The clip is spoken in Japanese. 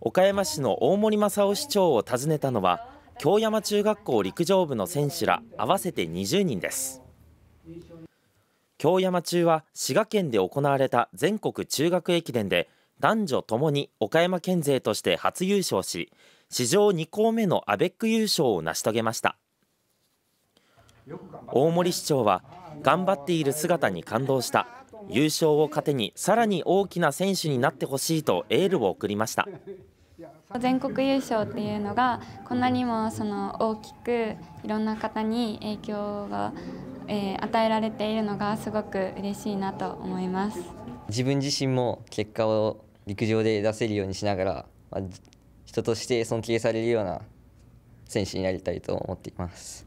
岡山市の大森正夫市長を訪ねたのは京山中学校陸上部の選手ら合わせて20人です京山中は滋賀県で行われた全国中学駅伝で男女ともに岡山県勢として初優勝し史上2校目のアベック優勝を成し遂げました大森市長は頑張っている姿に感動した優勝を糧にさらに大きな選手になってほしいとエールを送りました全国優勝っていうのがこんなにもその大きくいろんな方に影響が、え与えられているのがすごく嬉しいなと思います自分自身も結果を陸上で出せるようにしながら、ま人として尊敬されるような選手になりたいと思っています。